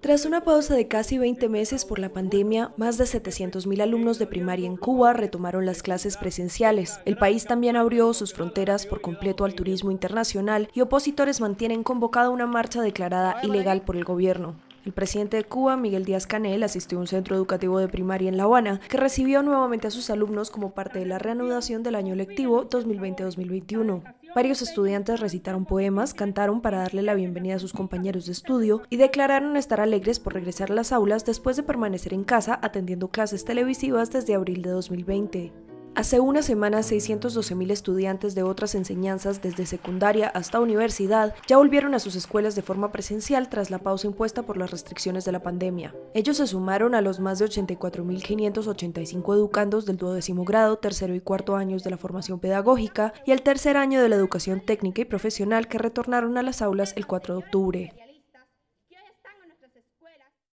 Tras una pausa de casi 20 meses por la pandemia, más de 700.000 alumnos de primaria en Cuba retomaron las clases presenciales. El país también abrió sus fronteras por completo al turismo internacional y opositores mantienen convocada una marcha declarada ilegal por el gobierno. El presidente de Cuba, Miguel Díaz Canel, asistió a un centro educativo de primaria en La Habana, que recibió nuevamente a sus alumnos como parte de la reanudación del año lectivo 2020-2021. Varios estudiantes recitaron poemas, cantaron para darle la bienvenida a sus compañeros de estudio y declararon estar alegres por regresar a las aulas después de permanecer en casa atendiendo clases televisivas desde abril de 2020. Hace una semana, 612.000 estudiantes de otras enseñanzas, desde secundaria hasta universidad, ya volvieron a sus escuelas de forma presencial tras la pausa impuesta por las restricciones de la pandemia. Ellos se sumaron a los más de 84.585 educandos del duodécimo grado, tercero y cuarto años de la formación pedagógica y el tercer año de la educación técnica y profesional que retornaron a las aulas el 4 de octubre.